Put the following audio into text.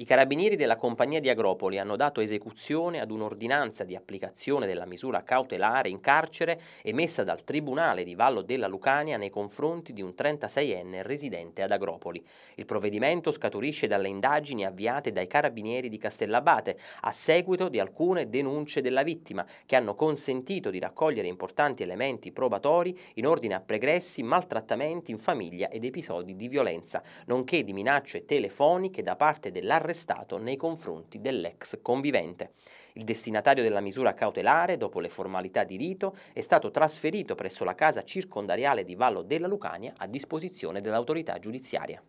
I carabinieri della compagnia di Agropoli hanno dato esecuzione ad un'ordinanza di applicazione della misura cautelare in carcere emessa dal Tribunale di Vallo della Lucania nei confronti di un 36enne residente ad Agropoli. Il provvedimento scaturisce dalle indagini avviate dai carabinieri di Castellabate a seguito di alcune denunce della vittima che hanno consentito di raccogliere importanti elementi probatori in ordine a pregressi, maltrattamenti in famiglia ed episodi di violenza, nonché di minacce telefoniche da parte dell'arresto arrestato nei confronti dell'ex convivente. Il destinatario della misura cautelare, dopo le formalità di rito, è stato trasferito presso la casa circondariale di Vallo della Lucania a disposizione dell'autorità giudiziaria.